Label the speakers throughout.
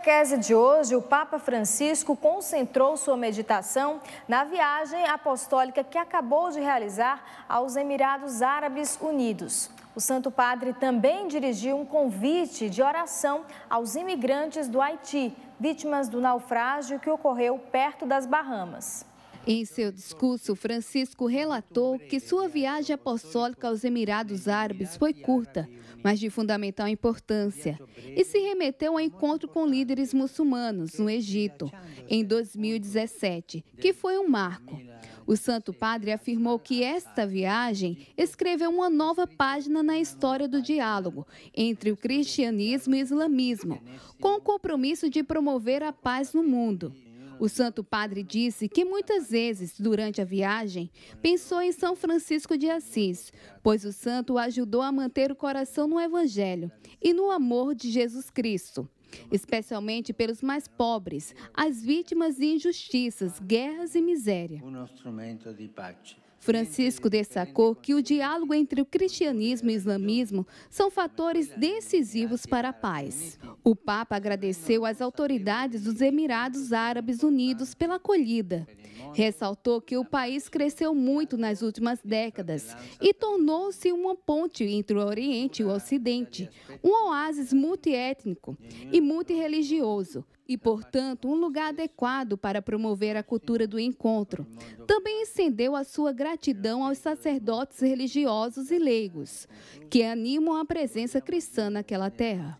Speaker 1: catequese de hoje, o Papa Francisco concentrou sua meditação na viagem apostólica que acabou de realizar aos Emirados Árabes Unidos. O Santo Padre também dirigiu um convite de oração aos imigrantes do Haiti, vítimas do naufrágio que ocorreu perto das Bahamas. Em seu
Speaker 2: discurso, Francisco relatou que sua viagem apostólica aos Emirados Árabes foi curta, mas de fundamental importância, e se remeteu ao encontro com líderes muçulmanos no Egito, em 2017, que foi um marco. O Santo Padre afirmou que esta viagem escreveu uma nova página na história do diálogo entre o cristianismo e o islamismo, com o compromisso de promover a paz no mundo. O Santo Padre disse que muitas vezes, durante a viagem, pensou em São Francisco de Assis, pois o santo ajudou a manter o coração no Evangelho e no amor de Jesus Cristo especialmente pelos mais pobres, as vítimas de injustiças, guerras e
Speaker 1: miséria. Um instrumento de paz.
Speaker 2: Francisco destacou que o diálogo entre o cristianismo e o islamismo são fatores decisivos para a paz. O Papa agradeceu às autoridades dos Emirados Árabes Unidos pela acolhida Ressaltou que o país cresceu muito nas últimas décadas e tornou-se uma ponte entre o Oriente e o Ocidente, um oásis multiétnico e multirreligioso e, portanto, um lugar adequado para promover a cultura do encontro. Também estendeu a sua gratidão aos sacerdotes religiosos e leigos, que animam a presença cristã naquela terra.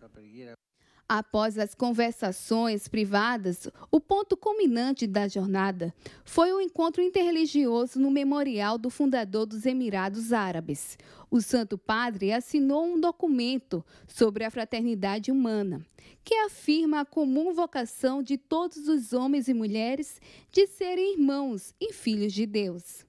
Speaker 2: Após as conversações privadas, o ponto culminante da jornada foi o encontro interreligioso no memorial do fundador dos Emirados Árabes. O Santo Padre assinou um documento sobre a fraternidade humana, que afirma a comum vocação de todos os homens e mulheres de serem irmãos e filhos de Deus.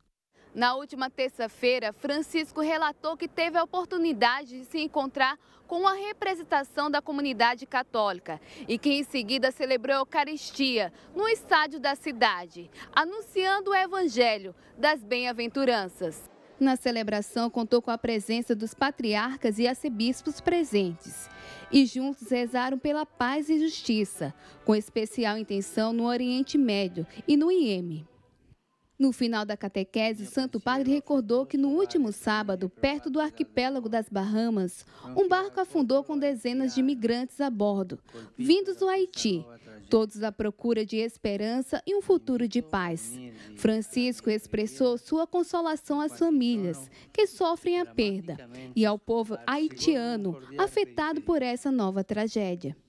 Speaker 2: Na última terça-feira, Francisco relatou que teve a oportunidade de se encontrar com a representação da comunidade católica e que em seguida celebrou a Eucaristia no estádio da cidade, anunciando o Evangelho das Bem-aventuranças. Na celebração, contou com a presença dos patriarcas e arcebispos presentes. E juntos rezaram pela paz e justiça, com especial intenção no Oriente Médio e no IEM. No final da catequese, Santo Padre recordou que no último sábado, perto do arquipélago das Bahamas, um barco afundou com dezenas de migrantes a bordo, vindos do Haiti, todos à procura de esperança e um futuro de paz. Francisco expressou sua consolação às famílias que sofrem a perda e ao povo haitiano afetado por essa nova tragédia.